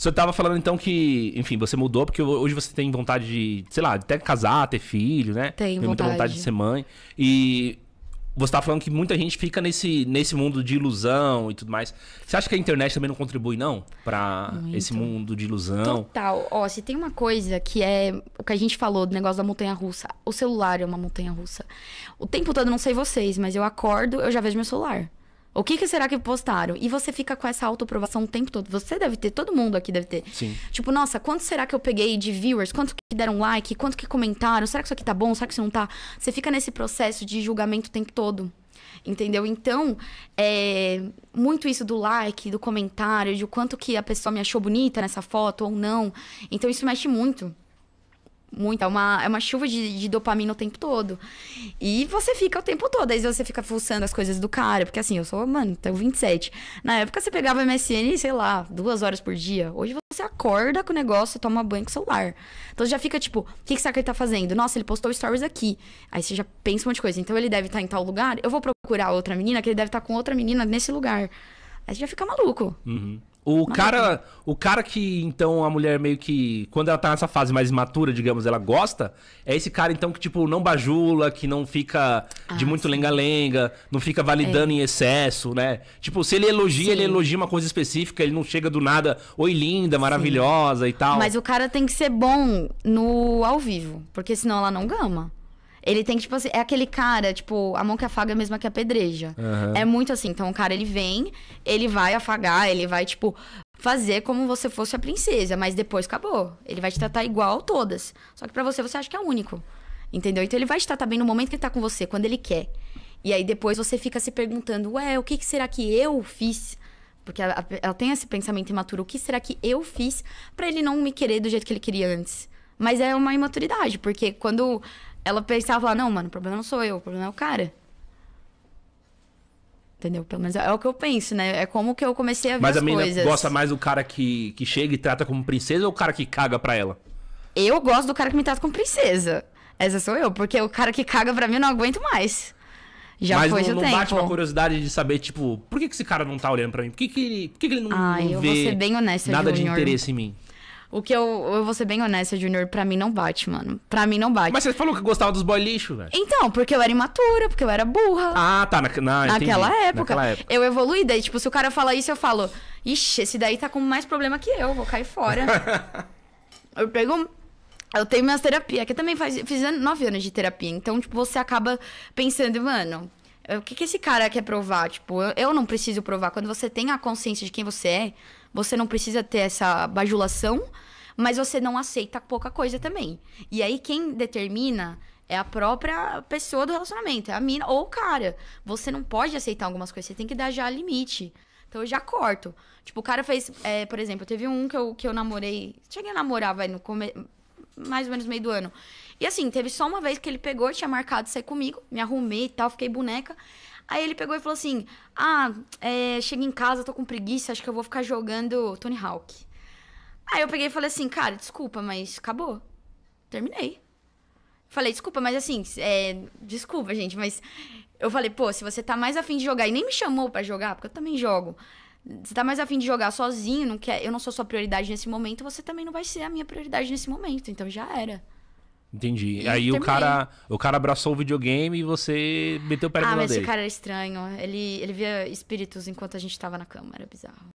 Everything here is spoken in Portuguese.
Você tava falando então que, enfim, você mudou porque hoje você tem vontade de, sei lá, até casar, ter filho, né? Tem, tem muita vontade de ser mãe. E você tava falando que muita gente fica nesse, nesse mundo de ilusão e tudo mais. Você acha que a internet também não contribui, não? para esse mundo de ilusão? Total. Ó, se tem uma coisa que é o que a gente falou do negócio da montanha-russa. O celular é uma montanha-russa. O tempo todo, não sei vocês, mas eu acordo, eu já vejo meu celular. O que, que, será que postaram? E você fica com essa autoaprovação o tempo todo. Você deve ter, todo mundo aqui deve ter. Sim. Tipo, nossa, quanto será que eu peguei de viewers? Quanto que deram like? Quanto que comentaram? Será que isso aqui tá bom? Será que isso não tá? Você fica nesse processo de julgamento o tempo todo. Entendeu? Então, é muito isso do like, do comentário, de o quanto que a pessoa me achou bonita nessa foto ou não. Então, isso mexe muito. Muita, é uma, é uma chuva de, de, dopamina o tempo todo. E você fica o tempo todo, aí você fica fuçando as coisas do cara, porque assim, eu sou, mano, tenho 27. Na época você pegava MSN, sei lá, duas horas por dia. Hoje você acorda com o negócio, toma banho com o celular. Então já fica tipo, o que, que será que ele tá fazendo? Nossa, ele postou stories aqui. Aí você já pensa um monte de coisa. Então ele deve estar tá em tal lugar, eu vou procurar outra menina, que ele deve estar tá com outra menina nesse lugar. Aí você já fica maluco. Uhum. O cara, o cara que então a mulher meio que quando ela tá nessa fase mais imatura, digamos, ela gosta, é esse cara então que tipo não bajula, que não fica ah, de muito lenga-lenga, não fica validando é. em excesso, né? Tipo, se ele elogia, sim. ele elogia uma coisa específica, ele não chega do nada, oi linda, maravilhosa sim. e tal. Mas o cara tem que ser bom no ao vivo, porque senão ela não gama. Ele tem que, tipo assim, é aquele cara, tipo, a mão que afaga é a mesma que a pedreja. Uhum. É muito assim. Então o cara ele vem, ele vai afagar, ele vai, tipo, fazer como você fosse a princesa, mas depois acabou. Ele vai te tratar igual todas. Só que para você você acha que é único. Entendeu? Então ele vai te tratar bem no momento que ele tá com você, quando ele quer. E aí depois você fica se perguntando, ué, o que, que será que eu fiz? Porque ela, ela tem esse pensamento imaturo, o que será que eu fiz para ele não me querer do jeito que ele queria antes? Mas é uma imaturidade, porque quando ela pensava lá, não, mano, o problema não sou eu, o problema é o cara. Entendeu? Pelo menos é, é o que eu penso, né? É como que eu comecei a ver Mas a menina gosta mais do cara que, que chega e trata como princesa ou o cara que caga pra ela? Eu gosto do cara que me trata como princesa. Essa sou eu, porque o cara que caga pra mim eu não aguento mais. Já Mas foi não, não tempo. bate uma curiosidade de saber, tipo, por que, que esse cara não tá olhando pra mim? Por que, que, ele, por que, que ele não, ah, não eu vou ser bem honesta, nada Junior. de interesse em mim? O que eu, eu vou ser bem honesta, Junior, pra mim não bate, mano. Pra mim não bate. Mas você falou que gostava dos boy lixo, velho. Então, porque eu era imatura, porque eu era burra. Ah, tá. Na, na, naquela, época, naquela época. Eu evoluí. Daí, tipo, se o cara fala isso, eu falo... Ixi, esse daí tá com mais problema que eu. Vou cair fora. eu pego... Eu tenho minhas terapias, que eu também faz, fiz nove anos de terapia. Então, tipo, você acaba pensando, mano, o que, que esse cara quer provar? Tipo, eu, eu não preciso provar. Quando você tem a consciência de quem você é, você não precisa ter essa bajulação, mas você não aceita pouca coisa também. E aí quem determina é a própria pessoa do relacionamento, é a mina ou o cara. Você não pode aceitar algumas coisas, você tem que dar já limite. Então eu já corto. Tipo, o cara fez, é, por exemplo, teve um que eu, que eu namorei. Cheguei a namorar, vai, no come... mais ou menos meio do ano. E assim, teve só uma vez que ele pegou, tinha marcado sair comigo, me arrumei e tal, fiquei boneca. Aí ele pegou e falou assim: Ah, é, cheguei em casa, tô com preguiça, acho que eu vou ficar jogando Tony Hawk. Aí eu peguei e falei assim: Cara, desculpa, mas acabou. Terminei. Falei, desculpa, mas assim, é, desculpa, gente, mas eu falei, pô, se você tá mais afim de jogar, e nem me chamou para jogar, porque eu também jogo. Você tá mais afim de jogar sozinho, não quer, eu não sou sua prioridade nesse momento, você também não vai ser a minha prioridade nesse momento, então já era. Entendi. E aí o cara, o cara abraçou o videogame e você meteu o pé no Ah, mas dele. esse cara era estranho. Ele, ele via espíritos enquanto a gente tava na cama, era bizarro.